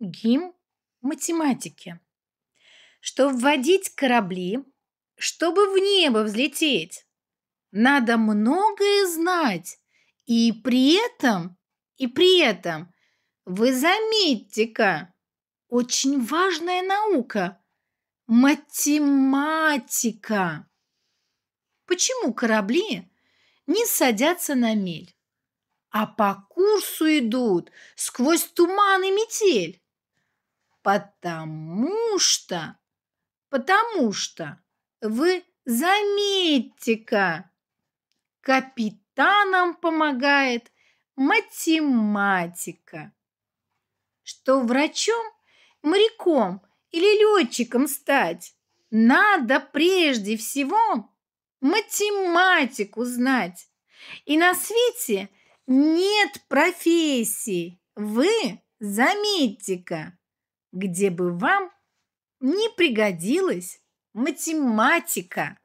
гимн математики, что вводить корабли, чтобы в небо взлететь, надо многое знать, и при этом, и при этом, вы заметьте-ка, очень важная наука – математика. Почему корабли не садятся на мель, а по курсу идут сквозь туман и метель? потому что... Потому что вы заметьте-ка, капитанам помогает математика. Что врачом, моряком или летчиком стать надо прежде всего математику знать. И на свете нет профессий. Вы заметьте-ка где бы вам не пригодилась математика.